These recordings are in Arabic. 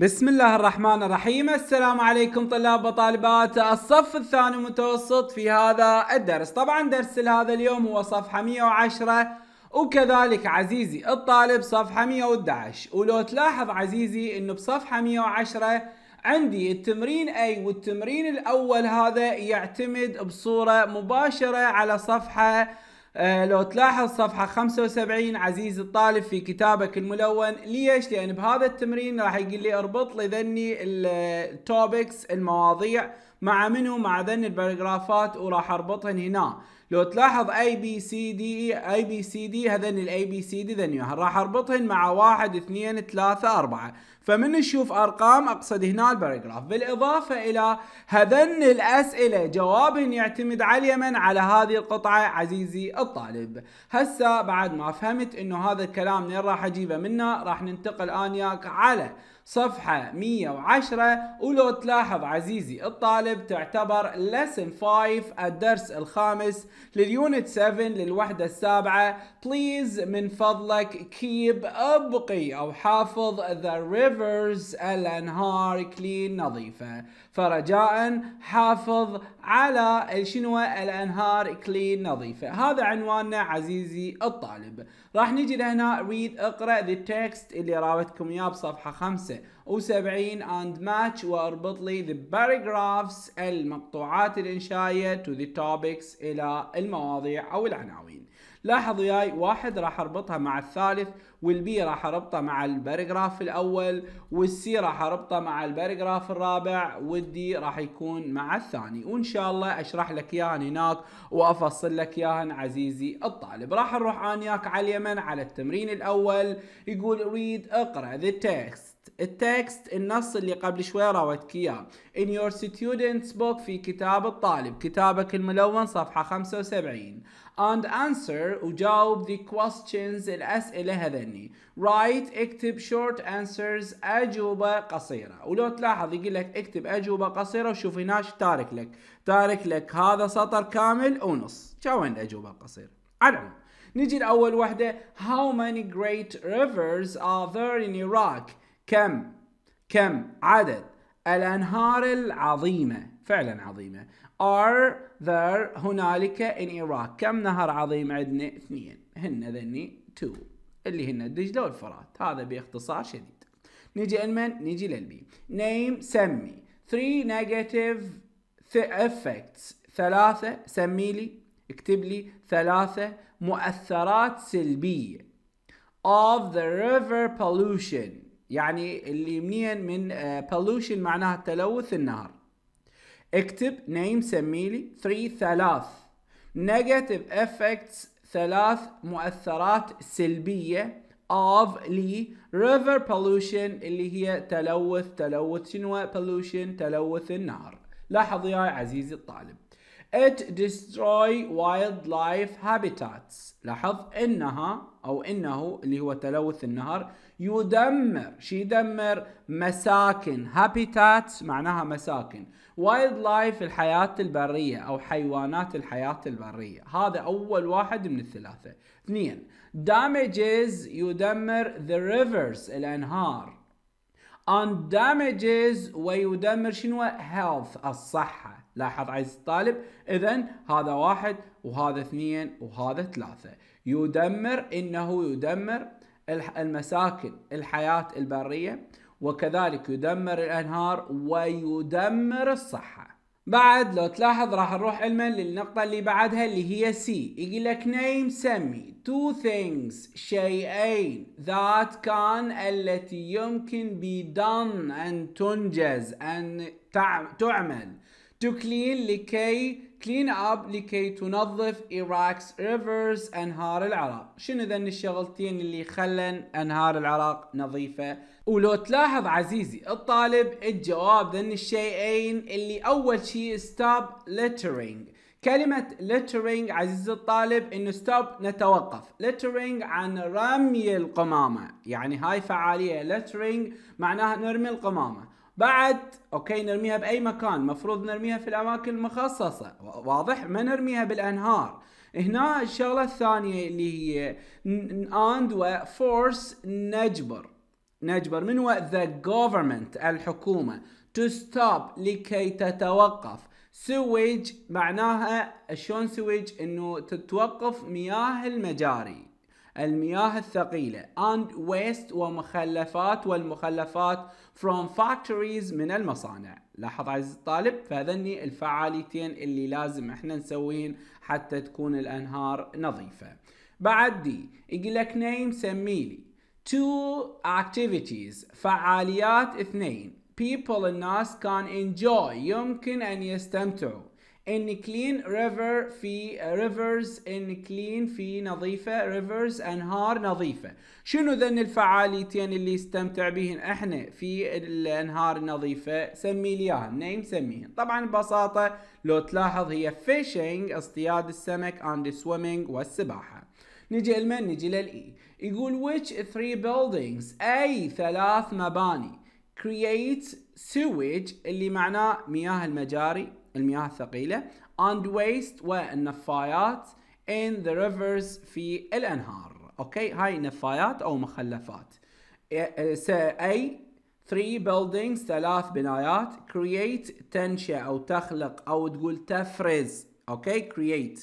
بسم الله الرحمن الرحيم السلام عليكم طلاب وطالبات الصف الثاني متوسط في هذا الدرس طبعا درس لهذا اليوم هو صفحة 110 وكذلك عزيزي الطالب صفحة 111 ولو تلاحظ عزيزي انه بصفحة 110 عندي التمرين اي والتمرين الاول هذا يعتمد بصورة مباشرة على صفحة آه، لو تلاحظ صفحة 75 عزيزي الطالب في كتابك الملون ليش؟ لأن بهذا التمرين راح يقول لي اربط لي ذني التوبكس المواضيع مع منو؟ مع ذني الباراجرافات وراح اربطهن هنا لو تلاحظ اي بي سي دي اي بي سي دي هذن الاي بي سي دي ذني راح اربطهن مع واحد اثنين ثلاثة اربعة فمن نشوف ارقام اقصد هنا الباراجراف بالاضافة الى هذن الاسئلة جواب يعتمد على اليمن على هذه القطعة عزيزي الطالب هسه بعد ما فهمت انه هذا الكلام من راح اجيبه منه راح ننتقل انياك على صفحة 110 ولو تلاحظ عزيزي الطالب تعتبر lesson 5 الدرس الخامس لليونت 7 للوحدة السابعة please من فضلك keep ابقي او حافظ the rivers الانهار clean نظيفة فرجاء حافظ على شنو الانهار clean نظيفة هذا عنواننا عزيزي الطالب راح نجي لهنا read اقرأ the text اللي راوتكم اياه بصفحة 5 و70 and match واربط لي the paragraphs المقطوعات الإنشائية to the topics إلى المواضيع أو العناوين لاحظ وياي واحد راح اربطها مع الثالث والبي راح اربطه مع الباراجراف الاول والسي راح اربطه مع الباراجراف الرابع والدي راح يكون مع الثاني وان شاء الله اشرح لك اياهن هناك وافصل لك اياهن عزيزي الطالب راح نروح انياك على اليمن على التمرين الاول يقول ريد اقرا ذا تكست التكست النص اللي قبل شوي راوتك اياه in your students book في كتاب الطالب كتابك الملون صفحه 75 and answer وجاوب the questions الأسئلة هذني write اكتب short answers أجوبة قصيرة ولو تلاحظ يقول لك اكتب أجوبة قصيرة وشوف هناش تارك لك تارك لك هذا سطر كامل ونص شوين الأجوبة القصيرة على العموم نجي لأول وحدة How many great rivers are there in Iraq؟ كم كم عدد الأنهار العظيمة فعلا عظيمة are there هنالك in Iraq كم نهر عظيم عندنا اثنين هن ذني two اللي هن الدجلة والفرات هذا باختصار شديد نجي المن نجي للبي name سمي three negative effects ثلاثة سمي لي اكتب لي ثلاثة مؤثرات سلبية of the river pollution يعني اللي منين من آه، pollution معناها تلوث النهر اكتب نيم سميلي 3 ثلاث نيجاتيف افكتس ثلاث مؤثرات سلبية of لي river pollution اللي هي تلوث تلوث شنو pollution تلوث النار لاحظ يا عزيزي الطالب It destroy wildlife habitats لاحظ إنها أو إنه اللي هو تلوث النهر يدمر شي يدمر مساكن habitats معناها مساكن wildlife الحياة البرية أو حيوانات الحياة البرية هذا أول واحد من الثلاثة اثنين damages يدمر the rivers الأنهار and damages ويدمر شنو health الصحة لاحظ عزيزي الطالب اذا هذا واحد وهذا اثنين وهذا ثلاثة يدمر انه يدمر المساكن الحياة البرية وكذلك يدمر الانهار ويدمر الصحة بعد لو تلاحظ راح نروح علما للنقطة اللي بعدها اللي هي سي يقول لك نيم سمي تو ثينجز شيئين ذات كان التي يمكن بي done أن تنجز أن تعمل to clean لكي clean up لكي تنظف Iraq's rivers أنهار العراق شنو ذن الشغلتين اللي خلن أنهار العراق نظيفة ولو تلاحظ عزيزي الطالب الجواب ذن الشيئين اللي أول شيء stop littering كلمة littering عزيزي الطالب انه ستوب نتوقف littering عن رمي القمامة يعني هاي فعالية littering معناها نرمي القمامة بعد اوكي نرميها باي مكان مفروض نرميها في الاماكن المخصصه واضح ما نرميها بالانهار هنا الشغله الثانيه اللي هي اند وفورس نجبر نجبر من هو ذا جوفرمنت الحكومه تو ستوب لكي تتوقف سويج معناها شلون سويج انه تتوقف مياه المجاري المياه الثقيلة and waste ومخلفات والمخلفات from factories من المصانع لاحظ عزيزي الطالب فهذني الفعاليتين اللي لازم احنا نسويهن حتى تكون الأنهار نظيفة بعد دي يقول لك name سميلي two activities فعاليات اثنين people الناس can enjoy يمكن أن يستمتعوا ان كلين ريفر في ريفرز ان كلين في نظيفه ريفرز انهار نظيفه شنو ذن الفعاليتين اللي نستمتع بهن احنا في الانهار النظيفه سمي لي اياها نيم سميهن طبعا ببساطه لو تلاحظ هي فيشنج اصطياد السمك اند سويمنج والسباحه نجي لمن نجي للاي يقول which three buildings اي ثلاث مباني create sewage اللي معناه مياه المجاري المياه الثقيلة and waste والنفايات in the rivers في الأنهار أوكي هاي نفايات أو مخلفات أي uh, 3 buildings ثلاث بنايات create تنشأ أو تخلق أو تقول تفرز أوكي create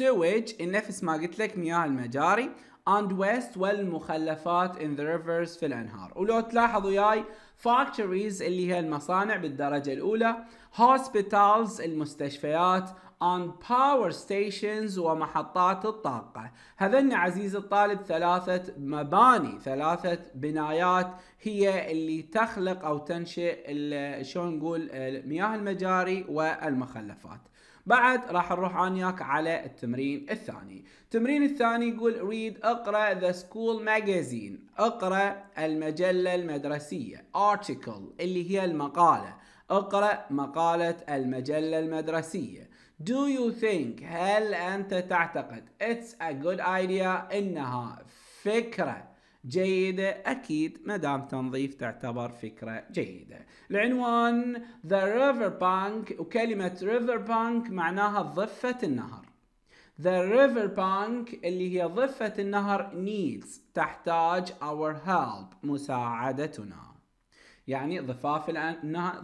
sewage نفس ما قلت لك مياه المجاري and west والمخلفات in the rivers في الانهار ولو تلاحظ وياي فاكتوريز اللي هي المصانع بالدرجه الاولى hospitals المستشفيات on power stations ومحطات الطاقة هذن عزيز الطالب ثلاثة مباني ثلاثة بنايات هي اللي تخلق أو تنشئ شلون نقول مياه المجاري والمخلفات بعد راح نروح عنياك على التمرين الثاني التمرين الثاني يقول ريد اقرا ذا سكول ماجازين اقرا المجله المدرسيه article اللي هي المقاله اقرا مقاله المجله المدرسيه Do you think هل أنت تعتقد it's a good idea إنها فكرة جيدة أكيد ما دام تنظيف تعتبر فكرة جيدة العنوان The River Bank وكلمة River Bank معناها ضفة النهر The river bank اللي هي ضفة النهر needs تحتاج our help مساعدتنا يعني ضفاف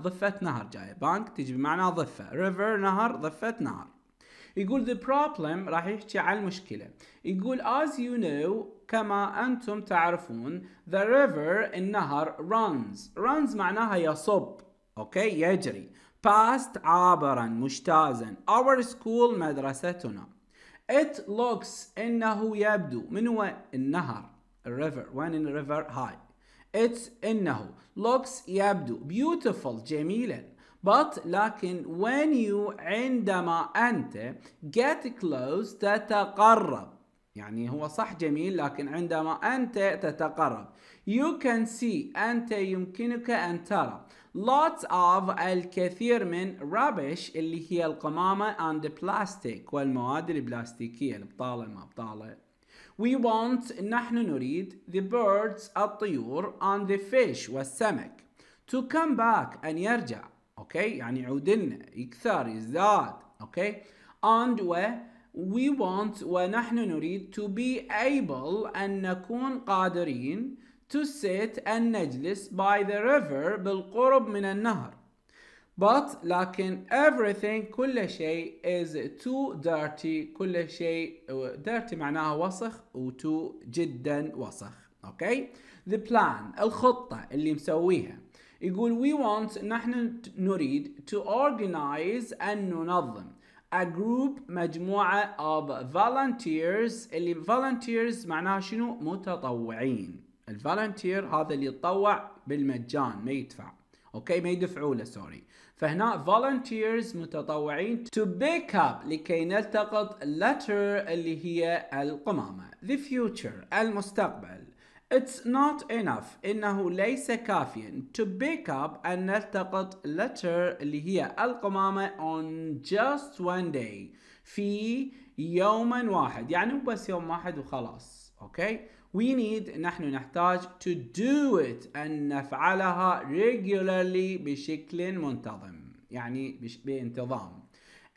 ضفة نهر جاية بانك تجي بمعنى ضفة river نهر ضفة نهر يقول the problem راح يحكي عن المشكلة يقول as you know كما أنتم تعرفون the river النهر runs runs معناها يصب أوكي يجري past عابرا مجتازا our school مدرستنا it looks إنه يبدو من هو النهر الريفر وين الريفر هاي it's إنه looks يبدو beautiful جميلا but لكن when you عندما أنت get close تتقرب يعني هو صح جميل لكن عندما أنت تتقرب you can see أنت يمكنك أن ترى lots of الكثير من rubbish اللي هي القمامة and the plastic والمواد البلاستيكية البطالة ما بطالة we want نحن نريد the birds الطيور and the fish والسمك to come back أن يرجع أوكي يعني يعود لنا يكثر يزداد أوكي and و we want ونحن نريد to be able أن نكون قادرين to sit and نجلس by the river بالقرب من النهر but لكن everything كل شيء is too dirty كل شيء dirty معناها وسخ و too جدا وسخ okay the plan الخطة اللي مسويها يقول we want نحن نريد to organize أن ننظم a group مجموعة of volunteers اللي volunteers معناها شنو متطوعين الفالنتير هذا اللي يتطوع بالمجان ما يدفع اوكي ما يدفعوا له سوري فهنا volunteers متطوعين to pick up لكي نلتقط letter اللي هي القمامة the future المستقبل It's not enough إنه ليس كافيا to pick up أن نلتقط letter اللي هي القمامة on just one day في يوما واحد يعني مو بس يوم واحد وخلاص أوكي okay? We need نحن نحتاج to do it أن نفعلها regularly بشكل منتظم يعني بانتظام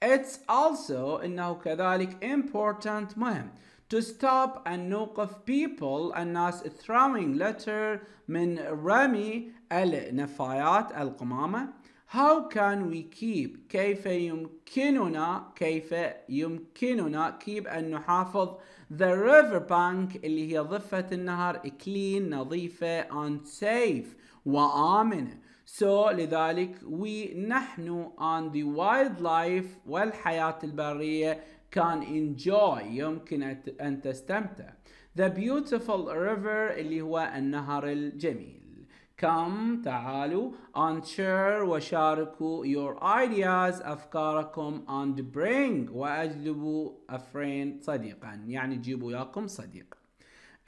It's also إنه كذلك important مهم to stop and نوقف people الناس throwing litter من رمي النفايات القمامة how can we keep كيف يمكننا كيف يمكننا keep أن نحافظ the river bank اللي هي ضفة النهر clean نظيفة and safe وآمنة So لذلك we نحن on the wildlife والحياة البرية كان enjoy يمكن أن تستمتع the beautiful river اللي هو النهر الجميل come تعالوا and share وشاركوا your ideas أفكاركم and bring وأجلبوا a friend صديقا يعني جيبوا ياكم صديق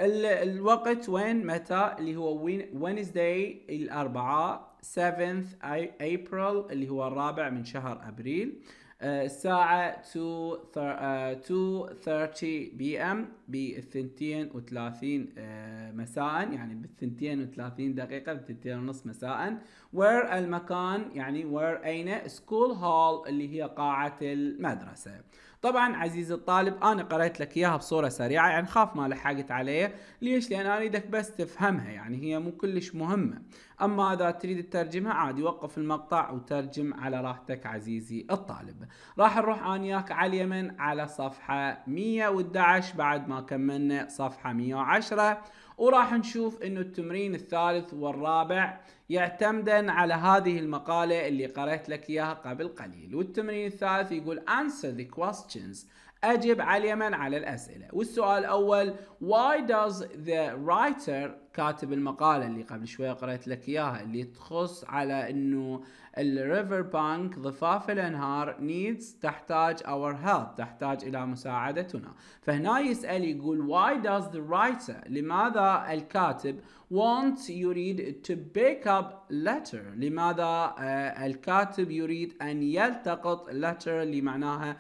الوقت وين متى اللي هو Wednesday الأربعاء 7th April اللي هو الرابع من شهر أبريل آه، الساعة 2:30 بي ام بالثنتين وثلاثين آه، مساء يعني بالثنتين وثلاثين دقيقة بالثنتين ونص مساء وير المكان يعني وير أين سكول هول اللي هي قاعة المدرسة طبعا عزيزي الطالب انا قريت لك اياها بصورة سريعة يعني خاف ما لحقت عليها ليش لان انا اريدك بس تفهمها يعني هي مو كلش مهمة اما اذا تريد تترجمها عادي وقف المقطع وترجم على راحتك عزيزي الطالب راح نروح انا وياك على اليمن على صفحة 111 بعد ما كملنا صفحة 110 وراح نشوف انه التمرين الثالث والرابع يعتمدا على هذه المقالة اللي قرأت لك إياها قبل قليل والتمرين الثالث يقول answer the questions أجب على اليمن على الأسئلة والسؤال الأول Why does the writer كاتب المقالة اللي قبل شوية قرأت لك إياها اللي تخص على أنه الريفر بانك ضفاف الأنهار needs تحتاج our help تحتاج إلى مساعدتنا فهنا يسأل يقول Why does the writer لماذا الكاتب want يريد to pick up letter لماذا آه، الكاتب يريد أن يلتقط letter اللي معناها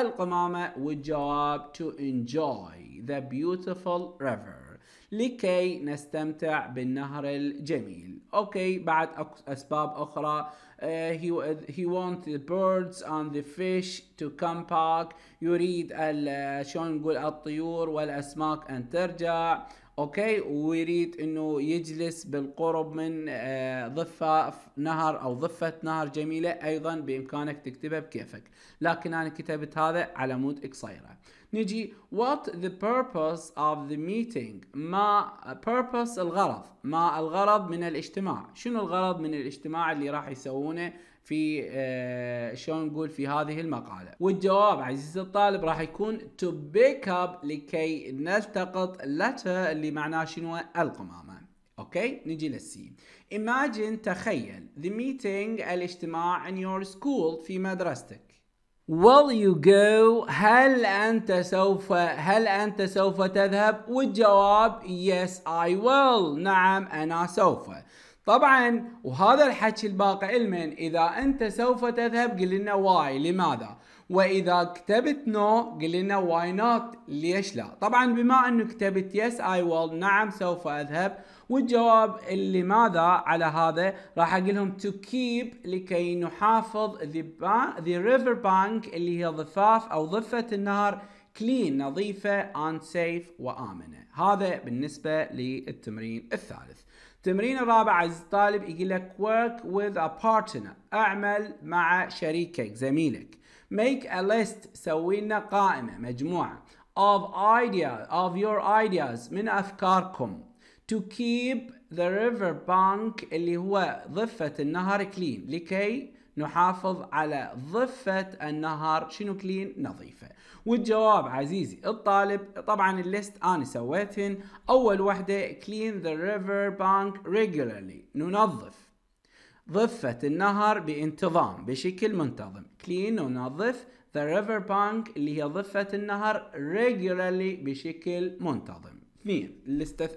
القمامة والجواب to enjoy the beautiful river لكي نستمتع بالنهر الجميل اوكي بعد اسباب اخرى uh, he, he wants the birds and the fish to come back يريد شلون نقول الطيور والاسماك ان ترجع اوكي ويريد انه يجلس بالقرب من آه، ضفه نهر او ضفه نهر جميله ايضا بامكانك تكتبها بكيفك لكن انا كتبت هذا على مود قصيره نجي what the purpose of the meeting ما purpose الغرض ما الغرض من الاجتماع شنو الغرض من الاجتماع اللي راح يسوونه في آه، شلون نقول في هذه المقاله والجواب عزيزي الطالب راح يكون to pick up لكي نلتقط letter اللي معناه شنو القمامه اوكي نجي للسي imagine تخيل the meeting الاجتماع in your school في مدرستك Will you go هل أنت سوف هل أنت سوف تذهب والجواب yes I will نعم أنا سوف طبعا وهذا الحكي الباقي علما اذا انت سوف تذهب قل لنا واي لماذا واذا كتبت نو قل لنا واي نوت ليش لا طبعا بما انه كتبت يس اي ويل نعم سوف اذهب والجواب اللي ماذا على هذا راح اقول لهم تو كيب لكي نحافظ ذا ريفر بانك اللي هي ضفاف او ضفه النهر كلين نظيفه اند سيف وامنه هذا بالنسبه للتمرين الثالث التمرين الرابع عايز الطالب يقول لك work with a partner اعمل مع شريكك زميلك make a list سوي لنا قائمة مجموعة of ideas of your ideas من أفكاركم to keep the river bank اللي هو ضفة النهر clean لكي نحافظ على ضفة النهر شنو كلين نظيفة والجواب عزيزي الطالب طبعا الليست أنا سويتهن أول وحدة clean the river bank regularly ننظف ضفة النهر بانتظام بشكل منتظم clean ننظف the river bank اللي هي ضفة النهر regularly بشكل منتظم اثنين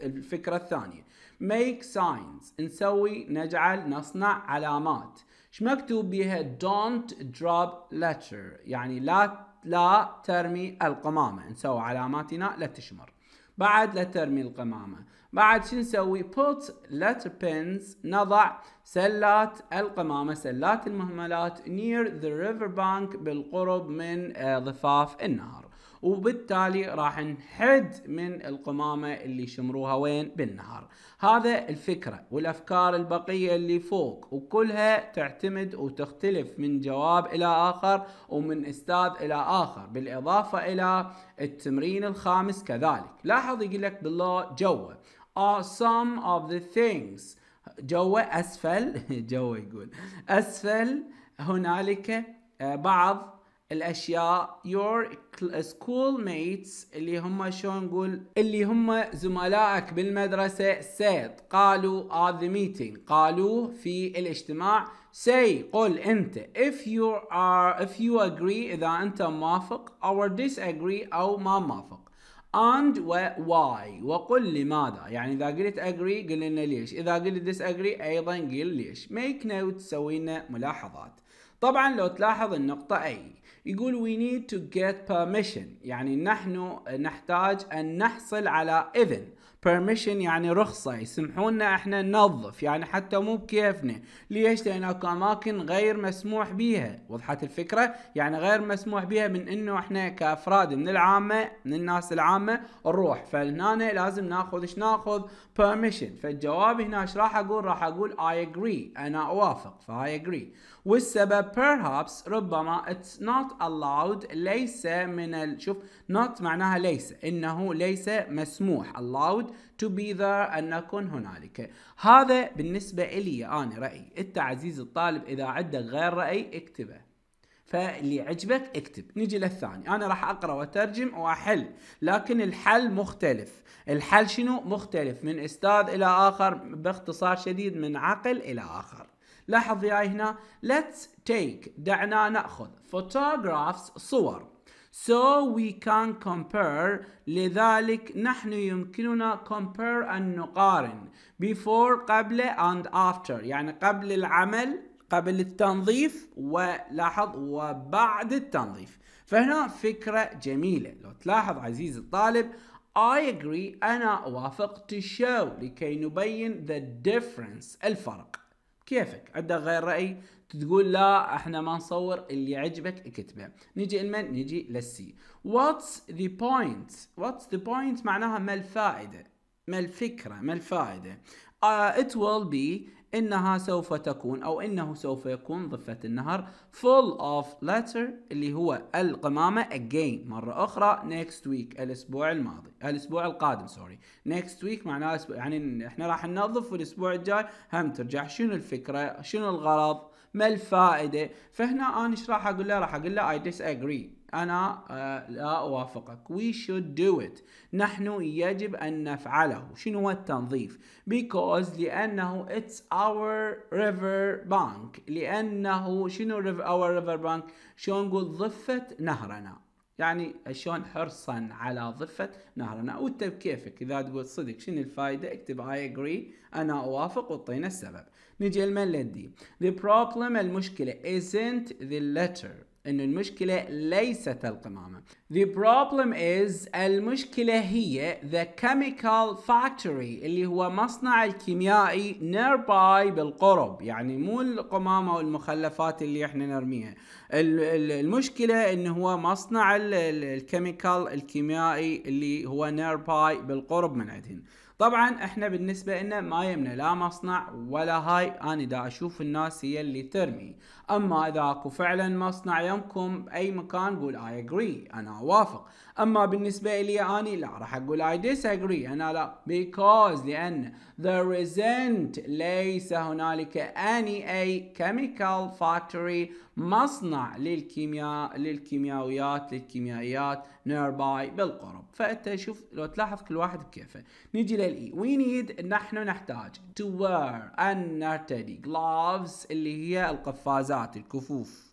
الفكرة الثانية make signs نسوي نجعل نصنع علامات ايش مكتوب بها don't drop letter يعني لا لا ترمي القمامة نسوي علاماتنا لا تشمر بعد لا ترمي القمامة بعد شو نسوي put letter pins نضع سلات القمامة سلات المهملات near the river bank بالقرب من آه، ضفاف النهر وبالتالي راح نحد من القمامة اللي يشمروها وين بالنهار هذا الفكرة والأفكار البقية اللي فوق وكلها تعتمد وتختلف من جواب إلى آخر ومن أستاذ إلى آخر بالإضافة إلى التمرين الخامس كذلك لاحظ يقول لك بالله جوا are some of the things جوا أسفل جوا يقول أسفل هنالك آه، بعض الاشياء your schoolmates اللي هم شلون نقول اللي هم زملائك بالمدرسه said قالوا at the meeting قالوا في الاجتماع say قل انت if you are if you agree اذا انت موافق or disagree او ما موافق and why وقل لماذا يعني إذا قلت agree قل لنا ليش إذا قلت disagree أيضا قل ليش make note سوي لنا ملاحظات طبعا لو تلاحظ النقطة أي يقول we need to get permission يعني نحن نحتاج أن نحصل على إذن permission يعني رخصة يسمحونا احنا ننظف يعني حتى مو بكيفنا ليش لأن اكو أماكن غير مسموح بيها وضحت الفكرة يعني غير مسموح بيها من انه احنا كأفراد من العامة من الناس العامة نروح فهنا لازم ناخذ ايش ناخذ permission فالجواب هنا ايش راح اقول راح اقول I agree انا اوافق فهاي agree والسبب perhaps ربما it's not allowed ليس من ال... شوف not معناها ليس إنه ليس مسموح allowed to be there أن نكون هنالك هذا بالنسبة إلي أنا رأيي أنت عزيز الطالب إذا عندك غير رأي اكتبه فاللي عجبك اكتب نجي للثاني انا راح اقرا واترجم واحل لكن الحل مختلف الحل شنو مختلف من استاذ الى اخر باختصار شديد من عقل الى اخر لاحظ يا هنا let's take دعنا نأخذ photographs صور so we can compare لذلك نحن يمكننا compare أن نقارن before قبل and after يعني قبل العمل قبل التنظيف ولاحظ وبعد التنظيف فهنا فكرة جميلة لو تلاحظ عزيزي الطالب I agree أنا أوافق to show لكي نبين the difference الفرق كيفك عندك غير رأي تقول لا احنا ما نصور اللي عجبك اكتبه نجي لمن نجي للسي what's the point واتس ذا بوينت معناها ما الفائدة ما الفكرة ما الفائدة آه، it will be انها سوف تكون او انه سوف يكون ضفة النهر full of letter اللي هو القمامة again مرة اخرى next week الاسبوع الماضي الاسبوع القادم سوري next week معناه اسبوع يعني احنا راح ننظف الاسبوع الجاي هم ترجع شنو الفكرة شنو الغرض ما الفائدة فهنا انا ايش راح اقول له راح اقول له I disagree أنا آه، لا أوافقك we should do it نحن يجب أن نفعله شنو هو التنظيف because لأنه it's our river bank لأنه شنو our river bank شلون نقول ضفة نهرنا يعني شلون حرصا على ضفة نهرنا وانت بكيفك اذا تقول صدق شنو الفائدة اكتب I agree انا اوافق واعطينا السبب نجي المن the problem المشكلة isn't the letter أن المشكلة ليست القمامة. The problem is المشكلة هي the chemical factory اللي هو مصنع الكيميائي nearby بالقرب يعني مو القمامة والمخلفات اللي احنا نرميها. المشكلة انه هو مصنع الكيميكال الكيميائي اللي هو nearby بالقرب من عندهم طبعا احنا بالنسبة لنا ما يمنا لا مصنع ولا هاي انا دا اشوف الناس هي اللي ترمي اما اذا اكو فعلا مصنع يمكم باي مكان قول اي اجري انا اوافق اما بالنسبة لي اني لا راح اقول اي ديس اجري انا لا because لان there isn't ليس هنالك any a chemical factory مصنع للكيمياء للكيمياويات للكيميائيات nearby بالقرب فانت شوف لو تلاحظ كل واحد بكيفه نيجي للاي وي نيد نحن نحتاج to wear ان نرتدي gloves اللي هي القفازات الكفوف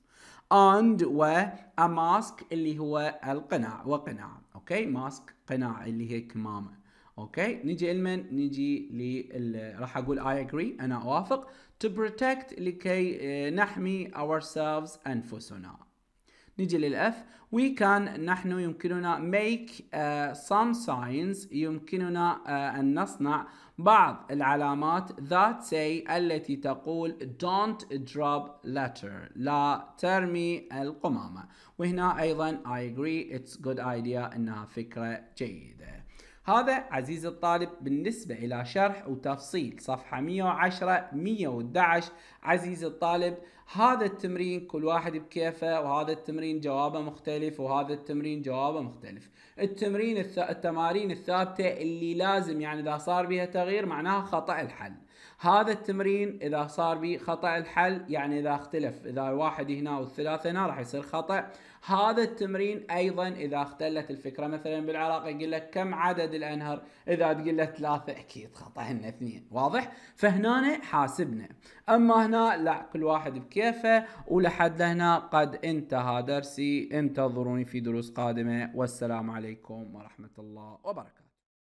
and و a mask اللي هو القناع وقناع اوكي ماسك قناع اللي هي كمامه اوكي نيجي لمن نيجي لل راح اقول I agree انا اوافق to protect لكي آه، نحمي ourselves انفسنا نجي للاف وكان نحن يمكننا make uh, some signs يمكننا uh, أن نصنع بعض العلامات that say التي تقول don't drop letter لا ترمي القمامة وهنا أيضا I agree it's good idea إنها فكرة جيدة هذا عزيز الطالب بالنسبة إلى شرح وتفصيل صفحة 110 111 عزيز الطالب هذا التمرين كل واحد بكيفه وهذا التمرين جوابه مختلف وهذا التمرين جوابه مختلف التمرين التمارين الثابتة اللي لازم يعني إذا صار بها تغيير معناها خطأ الحل هذا التمرين اذا صار به خطا الحل يعني اذا اختلف اذا واحد هنا والثلاثه هنا راح يصير خطا هذا التمرين ايضا اذا اختلت الفكره مثلا بالعراق يقول لك كم عدد الانهر اذا تقول له ثلاثه اكيد خطا هن اثنين واضح فهنا حاسبنا اما هنا لا كل واحد بكيفه ولحد هنا قد انتهى درسي انتظروني في دروس قادمه والسلام عليكم ورحمه الله وبركاته